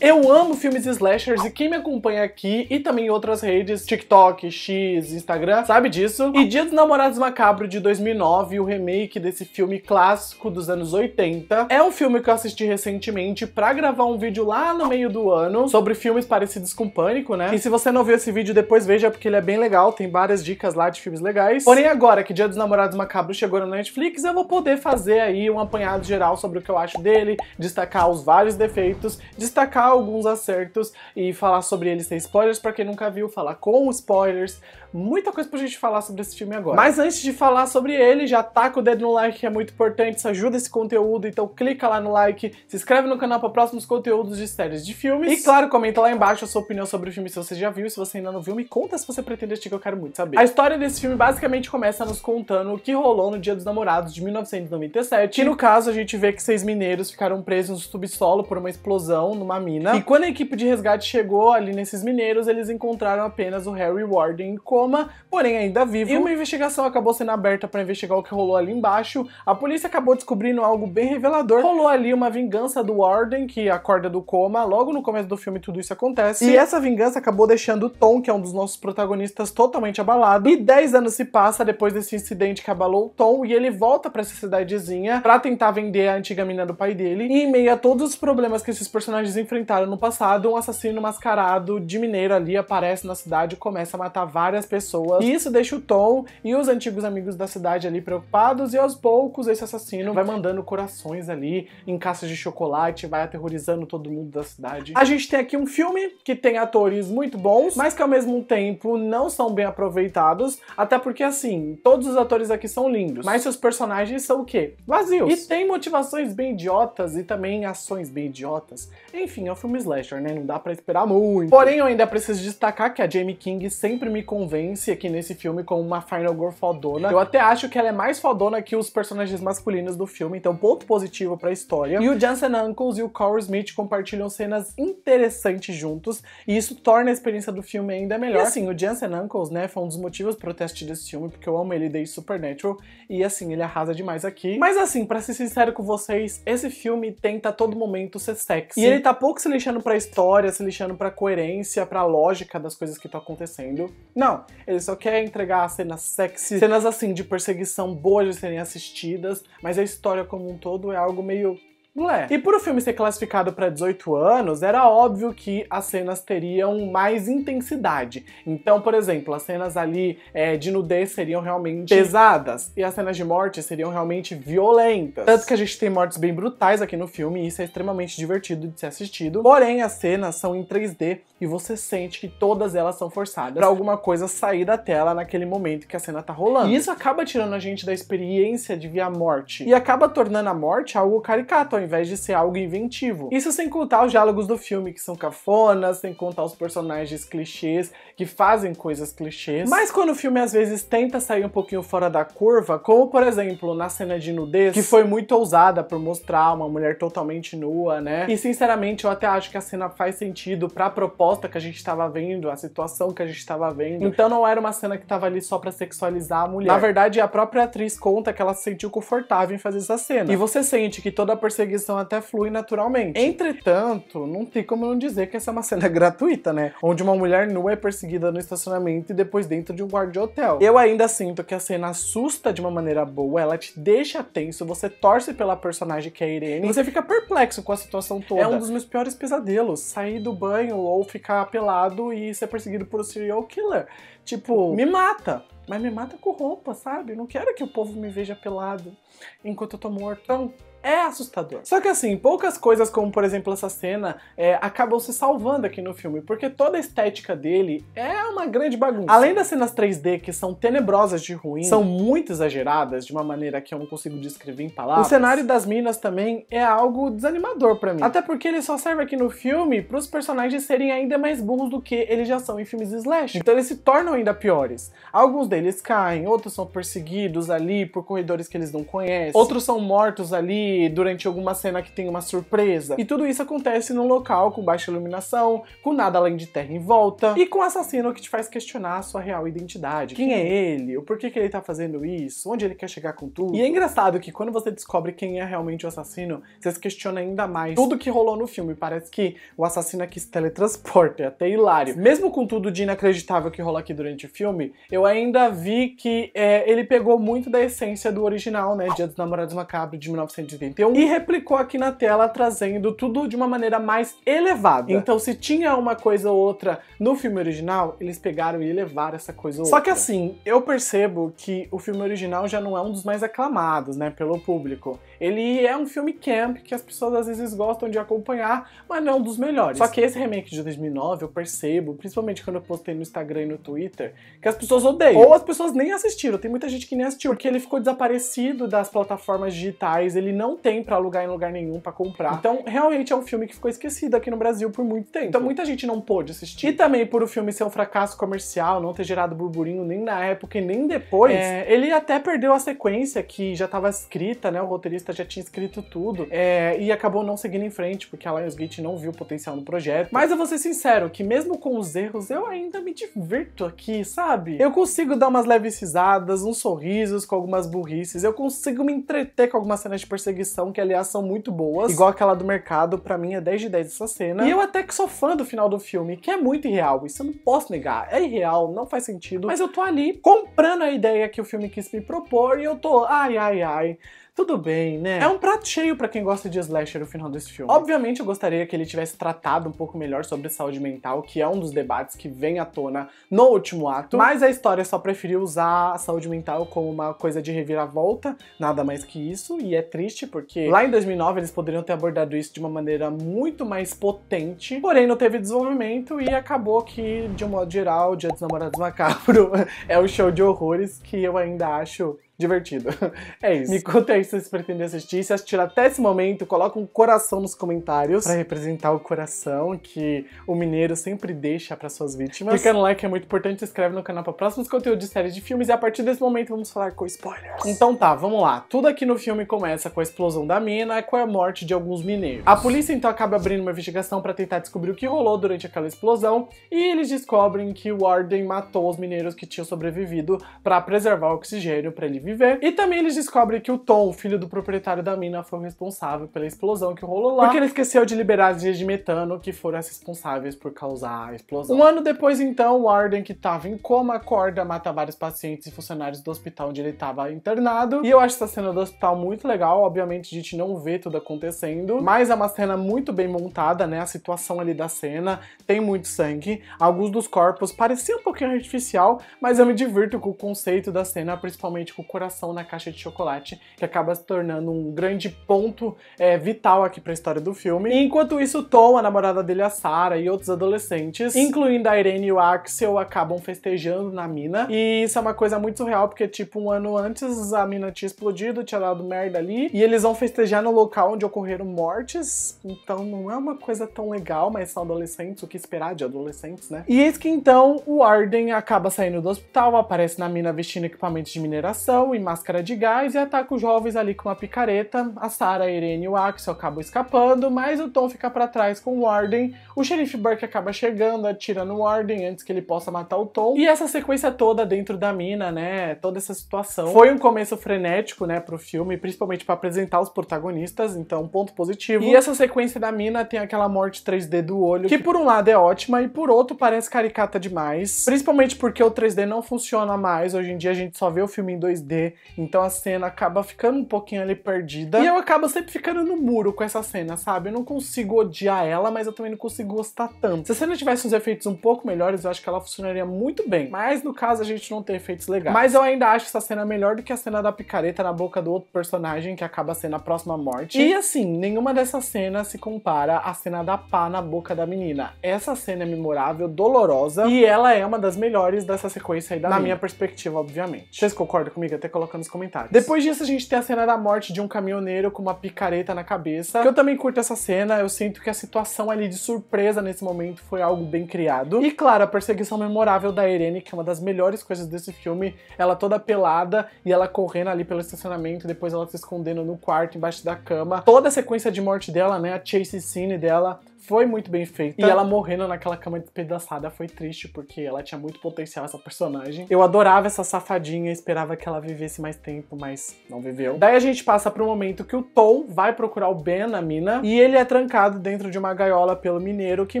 Eu amo filmes slashers e quem me acompanha aqui e também em outras redes, TikTok, X, Instagram, sabe disso. E Dia dos Namorados Macabro de 2009, o remake desse filme clássico dos anos 80, é um filme que eu assisti recentemente pra gravar um vídeo lá no meio do ano sobre filmes parecidos com Pânico, né? E se você não viu esse vídeo, depois veja porque ele é bem legal, tem várias dicas lá de filmes legais. Porém agora que Dia dos Namorados Macabro chegou na Netflix, eu vou poder fazer aí um apanhado geral sobre o que eu acho dele, destacar os vários defeitos, destacar alguns acertos e falar sobre eles sem spoilers para quem nunca viu, falar com spoilers, muita coisa pra gente falar sobre esse filme agora. Mas antes de falar sobre ele, já taca o dedo no like que é muito importante, isso ajuda esse conteúdo, então clica lá no like, se inscreve no canal para próximos conteúdos de séries de filmes. E claro, comenta lá embaixo a sua opinião sobre o filme se você já viu, se você ainda não viu, me conta se você pretende assistir que eu quero muito saber. A história desse filme basicamente começa nos contando o que rolou no Dia dos Namorados de 1997, e no caso a gente vê que seis mineiros ficaram presos no subsolo por uma explosão numa mina. E quando a equipe de resgate chegou ali nesses mineiros, eles encontraram apenas o Harry Warden em coma, porém ainda vivo. E uma investigação acabou sendo aberta para investigar o que rolou ali embaixo. A polícia acabou descobrindo algo bem revelador. Rolou ali uma vingança do Warden, que acorda do coma. Logo no começo do filme tudo isso acontece. E essa vingança acabou deixando o Tom, que é um dos nossos protagonistas, totalmente abalado. E 10 anos se passa depois desse incidente que abalou o Tom e ele volta para essa cidadezinha para tentar vender a antiga mina do pai dele. E em meio a todos os problemas que esses personagens enfrentaram no passado, um assassino mascarado de mineiro ali aparece na cidade e começa a matar várias pessoas. E isso deixa o Tom e os antigos amigos da cidade ali preocupados, e aos poucos esse assassino vai mandando corações ali em caixas de chocolate, vai aterrorizando todo mundo da cidade. A gente tem aqui um filme que tem atores muito bons, mas que ao mesmo tempo não são bem aproveitados, até porque assim, todos os atores aqui são lindos, mas seus personagens são o quê? Vazios. E tem motivações bem idiotas e também ações bem idiotas. Enfim, é um filme slasher, né? Não dá para esperar muito. Porém, eu ainda preciso destacar que a Jamie King sempre me convence vence aqui nesse filme com uma Final Girl fodona. Eu até acho que ela é mais fodona que os personagens masculinos do filme, então ponto positivo pra história. E o Jansen Uncles e o Corey Smith compartilham cenas interessantes juntos, e isso torna a experiência do filme ainda melhor. E assim, o Jansen Uncles, né, foi um dos motivos ter assistido desse filme, porque eu amo ele desde Supernatural, e assim, ele arrasa demais aqui. Mas assim, pra ser sincero com vocês, esse filme tenta a todo momento ser sexy. E ele tá pouco se lixando pra história, se lixando pra coerência, pra lógica das coisas que estão tá acontecendo. Não, ele só quer entregar cenas sexy, cenas assim de perseguição boas de serem assistidas, mas a história como um todo é algo meio Blé. E por o filme ser classificado para 18 anos, era óbvio que as cenas teriam mais intensidade. Então, por exemplo, as cenas ali é, de nudez seriam realmente pesadas e as cenas de morte seriam realmente violentas. Tanto que a gente tem mortes bem brutais aqui no filme e isso é extremamente divertido de ser assistido. Porém, as cenas são em 3D, e você sente que todas elas são forçadas para alguma coisa sair da tela naquele momento que a cena tá rolando. E isso acaba tirando a gente da experiência de ver a morte e acaba tornando a morte algo caricato ao invés de ser algo inventivo. Isso sem contar os diálogos do filme que são cafonas, sem contar os personagens clichês que fazem coisas clichês. Mas quando o filme às vezes tenta sair um pouquinho fora da curva, como por exemplo na cena de nudez, que foi muito ousada por mostrar uma mulher totalmente nua, né? E sinceramente eu até acho que a cena faz sentido para propósito resposta que a gente estava vendo, a situação que a gente estava vendo. Então não era uma cena que estava ali só para sexualizar a mulher. Na verdade, a própria atriz conta que ela se sentiu confortável em fazer essa cena. E você sente que toda a perseguição até flui naturalmente. Entretanto, não tem como não dizer que essa é uma cena gratuita, né? Onde uma mulher nua é perseguida no estacionamento e depois dentro de um guarda de hotel. Eu ainda sinto que a cena assusta de uma maneira boa, ela te deixa tenso, você torce pela personagem que é a Irene, e você fica perplexo com a situação toda. É um dos meus piores pesadelos, sair do banho ou ficar ficar pelado e ser perseguido por um serial killer. Tipo, uhum. me mata, mas me mata com roupa, sabe? não quero que o povo me veja pelado enquanto eu tô morto. Então, é assustador. Só que assim, poucas coisas, como por exemplo essa cena, é, acabam se salvando aqui no filme, porque toda a estética dele é uma grande bagunça. Além das cenas 3D que são tenebrosas de ruim, são muito exageradas de uma maneira que eu não consigo descrever em palavras. O cenário das minas também é algo desanimador para mim. Até porque ele só serve aqui no filme para os personagens serem ainda mais burros do que eles já são em filmes slash. Então eles se tornam ainda piores. Alguns deles caem, outros são perseguidos ali por corredores que eles não conhecem, outros são mortos ali durante alguma cena que tem uma surpresa. E tudo isso acontece num local com baixa iluminação, com nada além de terra em volta e com um assassino que te faz questionar a sua real identidade. Quem é ele? O porquê que ele tá fazendo isso? Onde ele quer chegar com tudo? E é engraçado que quando você descobre quem é realmente o assassino, você se questiona ainda mais tudo que rolou no filme. Parece que o assassino aqui é se teletransporta, é até hilário. Mesmo com tudo de inacreditável que rola aqui durante o filme, eu ainda vi que é, ele pegou muito da essência do original, né? Dia dos Namorados Macabro de 1919 1981 e replicou aqui na tela, trazendo tudo de uma maneira mais elevada. Então, se tinha uma coisa ou outra no filme original, eles pegaram e elevaram essa coisa ou Só outra. Só que assim, eu percebo que o filme original já não é um dos mais aclamados, né, pelo público. Ele é um filme camp que as pessoas às vezes gostam de acompanhar, mas não é um dos melhores. Só que esse remake de 2009, eu percebo, principalmente quando eu postei no Instagram e no Twitter, que as pessoas odeiam. Ou as pessoas nem assistiram. Tem muita gente que nem assistiu, porque ele ficou desaparecido das plataformas digitais, ele não não tem para alugar em lugar nenhum para comprar. Então, realmente é um filme que ficou esquecido aqui no Brasil por muito tempo. Então, muita gente não pôde assistir. E também por o filme ser um fracasso comercial, não ter gerado burburinho nem na época e nem depois, é, ele até perdeu a sequência que já estava escrita, né? O roteirista já tinha escrito tudo é, e acabou não seguindo em frente porque a Lionsgate não viu o potencial no projeto. Mas eu vou ser sincero que mesmo com os erros, eu ainda me divirto aqui, sabe? Eu consigo dar umas leves risadas, uns sorrisos com algumas burrices, eu consigo me entreter com algumas cenas de perseguição perseguição, que aliás são muito boas. Igual aquela do mercado, para mim é 10 de 10 essa cena. E eu até que sou fã do final do filme, que é muito irreal, isso eu não posso negar. É irreal, não faz sentido, mas eu tô ali comprando a ideia que o filme quis me propor e eu tô ai, ai, ai tudo bem, né? É um prato cheio para quem gosta de slasher o final desse filme. Obviamente eu gostaria que ele tivesse tratado um pouco melhor sobre saúde mental, que é um dos debates que vem à tona no último ato, mas a história só preferiu usar a saúde mental como uma coisa de reviravolta, nada mais que isso, e é triste porque lá em 2009 eles poderiam ter abordado isso de uma maneira muito mais potente, porém não teve desenvolvimento e acabou que, de um modo geral, Dia dos Namorados Macabro é o um show de horrores que eu ainda acho divertido. É isso. Me conta aí se vocês pretendem assistir. Se assistir até esse momento, coloca um coração nos comentários para representar o coração que o mineiro sempre deixa para suas vítimas. Clica no like, é muito importante. Se inscreve no canal para próximos conteúdos de séries de filmes. E a partir desse momento, vamos falar com spoilers. Então tá, vamos lá. Tudo aqui no filme começa com a explosão da mina e com a morte de alguns mineiros. A polícia então acaba abrindo uma investigação para tentar descobrir o que rolou durante aquela explosão. E eles descobrem que o Warden matou os mineiros que tinham sobrevivido para preservar o oxigênio para ele viver. E também eles descobrem que o Tom, filho do proprietário da mina, foi o responsável pela explosão que rolou lá, porque ele esqueceu de liberar as vias de metano que foram as responsáveis por causar a explosão. Um ano depois, então, o Arden, que estava em coma, acorda, mata vários pacientes e funcionários do hospital onde ele estava internado. E eu acho essa cena do hospital muito legal, obviamente a gente não vê tudo acontecendo, mas é uma cena muito bem montada, né? A situação ali da cena, tem muito sangue, alguns dos corpos pareciam um pouquinho artificial, mas eu me divirto com o conceito da cena, principalmente com o na caixa de chocolate, que acaba se tornando um grande ponto é, vital aqui para a história do filme. E enquanto isso, Tom, a namorada dele, a Sarah e outros adolescentes, incluindo a Irene e o Axel, acabam festejando na mina. E isso é uma coisa muito surreal, porque, tipo, um ano antes a mina tinha explodido, tinha dado merda ali, e eles vão festejar no local onde ocorreram mortes. Então não é uma coisa tão legal, mas são adolescentes, o que esperar de adolescentes, né? E eis que então o Arden acaba saindo do hospital, aparece na mina vestindo equipamento de mineração em máscara de gás e ataca os jovens ali com uma picareta. A Sarah, a Irene e o Axel acabam escapando, mas o Tom fica para trás com o Warden. O xerife Burke acaba chegando, atira no Warden antes que ele possa matar o Tom. E essa sequência toda dentro da mina, né? Toda essa situação. Foi um começo frenético, né, pro filme, principalmente para apresentar os protagonistas, então ponto positivo. E essa sequência da mina tem aquela morte 3D do olho, que por um lado é ótima e por outro parece caricata demais, principalmente porque o 3D não funciona mais. Hoje em dia a gente só vê o filme em 2D 3D, então a cena acaba ficando um pouquinho ali perdida. E eu acabo sempre ficando no muro com essa cena, sabe? Eu não consigo odiar ela, mas eu também não consigo gostar tanto. Se a cena tivesse uns efeitos um pouco melhores, eu acho que ela funcionaria muito bem. Mas no caso a gente não tem efeitos legais. Mas eu ainda acho essa cena melhor do que a cena da picareta na boca do outro personagem que acaba sendo a próxima morte. E assim, nenhuma dessas cenas se compara à cena da pá na boca da menina. Essa cena é memorável, dolorosa e ela é uma das melhores dessa sequência aí da Na minha, minha perspectiva, obviamente. Vocês concordam comigo? até colocar nos comentários. Depois disso, a gente tem a cena da morte de um caminhoneiro com uma picareta na cabeça. eu também curto essa cena, eu sinto que a situação ali de surpresa nesse momento foi algo bem criado. E claro, a perseguição memorável da Irene, que é uma das melhores coisas desse filme, ela toda pelada e ela correndo ali pelo estacionamento, depois ela se escondendo no quarto embaixo da cama. Toda a sequência de morte dela, né, a chase scene dela, foi muito bem feita. E ela morrendo naquela cama despedaçada foi triste, porque ela tinha muito potencial, essa personagem. Eu adorava essa safadinha, esperava que ela vivesse mais tempo, mas não viveu. Daí a gente passa pro momento que o Tom vai procurar o Ben na mina, e ele é trancado dentro de uma gaiola pelo mineiro, que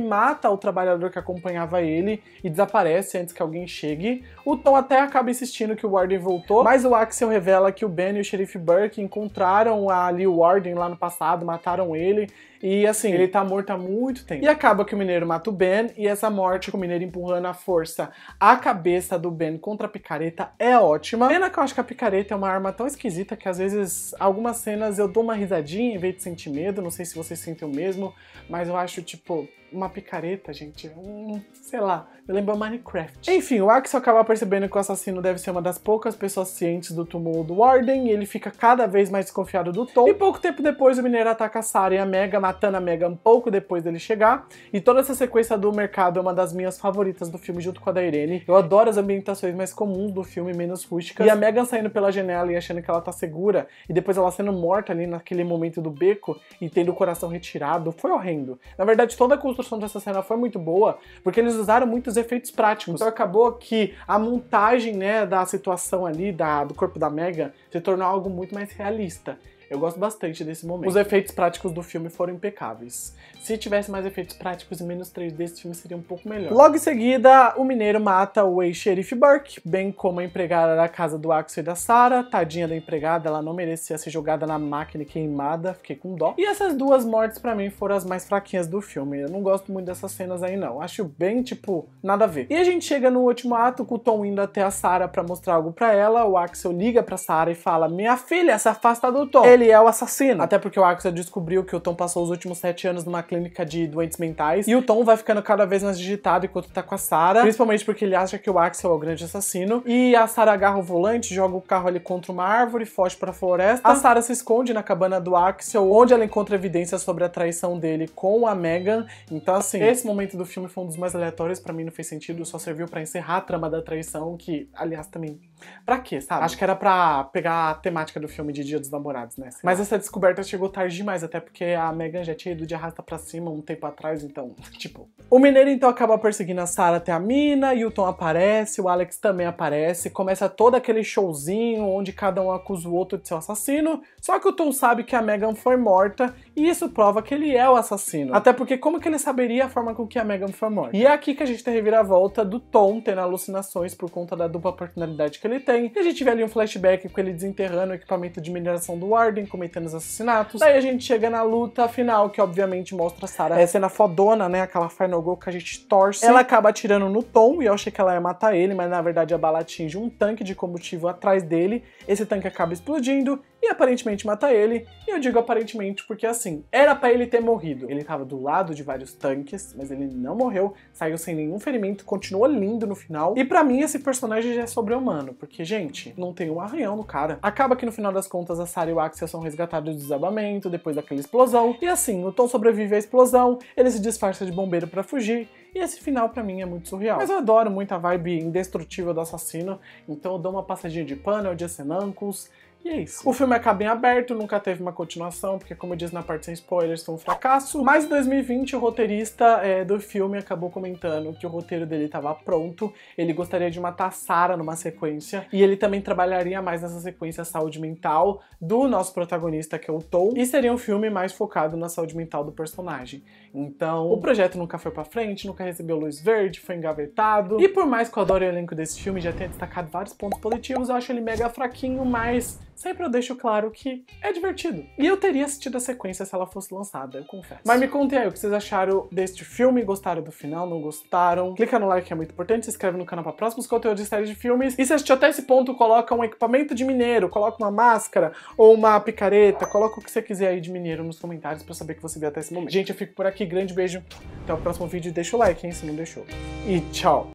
mata o trabalhador que acompanhava ele e desaparece antes que alguém chegue. O Tom até acaba insistindo que o Warden voltou, mas o Axel revela que o Ben e o xerife Burke encontraram a Lee Warden lá no passado, mataram ele, e assim, ele tá morto há muito tempo. E acaba que o mineiro mata o Ben, e essa morte com o mineiro empurrando a força a cabeça do Ben contra a picareta é ótima. Pena que eu acho que a picareta é uma arma tão esquisita que às vezes algumas cenas eu dou uma risadinha em vez de sentir medo. Não sei se vocês sentem o mesmo, mas eu acho tipo, uma picareta, gente. Hum, sei lá, me lembra Minecraft. Enfim, o Axel acaba percebendo que o assassino deve ser uma das poucas pessoas cientes do túmulo do Warden, e ele fica cada vez mais desconfiado do Tom. E pouco tempo depois, o mineiro ataca a Sarah e a Mega, matando a Mega um pouco depois dele chegar. E toda essa sequência do mercado é uma das minhas favoritas do filme, junto com a da Irene. Eu adoro as ambientações mais comuns do filme, menos rústicas. E a Megan saindo pela janela e achando que ela tá segura, e depois ela sendo morta ali naquele momento do beco e tendo o coração retirado, foi horrendo. Na verdade, toda a construção dessa cena foi muito boa, porque eles usaram muitos efeitos práticos. Então acabou que a montagem, né, da situação ali, da, do corpo da Mega, se tornou algo muito mais realista. Eu gosto bastante desse momento. Os efeitos práticos do filme foram impecáveis. Se tivesse mais efeitos práticos e menos 3D, esse filme seria um pouco melhor. Logo em seguida, o mineiro mata o ex-xerife Burke, bem como a empregada da casa do Axel e da Sarah. Tadinha da empregada, ela não merecia ser jogada na máquina e queimada, fiquei com dó. E essas duas mortes para mim foram as mais fraquinhas do filme. Eu não gosto muito dessas cenas aí não. Acho bem, tipo, nada a ver. E a gente chega no último ato com o Tom indo até a Sarah para mostrar algo para ela. O Axel liga para Sarah e fala: "Minha filha, se afasta do Tom". Ele ele é o assassino. Até porque o Axel descobriu que o Tom passou os últimos sete anos numa clínica de doentes mentais e o Tom vai ficando cada vez mais digitado enquanto tá com a Sarah, principalmente porque ele acha que o Axel é o grande assassino. E a Sarah agarra o volante, joga o carro ali contra uma árvore, foge pra floresta. A Sarah se esconde na cabana do Axel, é onde ela encontra evidências sobre a traição dele com a Megan. Então, assim, esse momento do filme foi um dos mais aleatórios, para mim não fez sentido, só serviu para encerrar a trama da traição, que, aliás, também Pra quê, sabe? Acho que era pra pegar a temática do filme de Dia dos Namorados, né? Sei Mas lá. essa descoberta chegou tarde demais, até porque a Megan já tinha ido de arrasta pra cima um tempo atrás, então, tipo. O Mineiro então acaba perseguindo a Sarah até a mina, e o Tom aparece, o Alex também aparece, começa todo aquele showzinho onde cada um acusa o outro de ser o assassino, só que o Tom sabe que a Megan foi morta, e isso prova que ele é o assassino. Até porque como que ele saberia a forma com que a Megan foi morta? E é aqui que a gente tem a reviravolta do Tom tendo alucinações por conta da dupla personalidade que ele tem. E a gente vê ali um flashback com ele desenterrando o equipamento de mineração do Warden, cometendo os assassinatos. aí a gente chega na luta final, que obviamente mostra a Sarah. É cena fodona, né? Aquela final goal que a gente torce. Ela acaba atirando no Tom e eu achei que ela ia matar ele, mas na verdade a bala atinge um tanque de combustível atrás dele. Esse tanque acaba explodindo e aparentemente mata ele. E eu digo aparentemente porque assim, era para ele ter morrido. Ele tava do lado de vários tanques, mas ele não morreu, saiu sem nenhum ferimento, continuou lindo no final. E para mim esse personagem já é sobre-humano, porque gente, não tem um arranhão no cara. Acaba que no final das contas a Sarah e o Axel são resgatados do desabamento depois daquela explosão. E assim, o Tom sobrevive à explosão, ele se disfarça de bombeiro para fugir. E esse final para mim é muito surreal. Mas eu adoro muito a vibe indestrutível do assassino, então eu dou uma passadinha de pano de senancus e é isso. O filme acaba em aberto, nunca teve uma continuação, porque, como eu disse na parte sem spoilers, foi um fracasso. Mas em 2020, o roteirista é, do filme acabou comentando que o roteiro dele estava pronto, ele gostaria de matar a Sarah numa sequência, e ele também trabalharia mais nessa sequência saúde mental do nosso protagonista, que é o Tom, e seria um filme mais focado na saúde mental do personagem. Então, o projeto nunca foi pra frente, nunca recebeu luz verde, foi engavetado, e por mais que eu adore o elenco desse filme, já tenha destacado vários pontos positivos, eu acho ele mega fraquinho, mas sempre eu deixo claro que é divertido. E eu teria assistido a sequência se ela fosse lançada, eu confesso. Mas me contem aí o que vocês acharam deste filme, gostaram do final, não gostaram? Clica no like que é muito importante, se inscreve no canal para próximos conteúdos de série de filmes. E se assistiu até esse ponto, coloca um equipamento de mineiro, coloca uma máscara ou uma picareta, coloca o que você quiser aí de mineiro nos comentários para saber que você viu até esse momento. Gente, eu fico por aqui, grande beijo, até o próximo vídeo, deixa o like, hein, se não deixou. E tchau!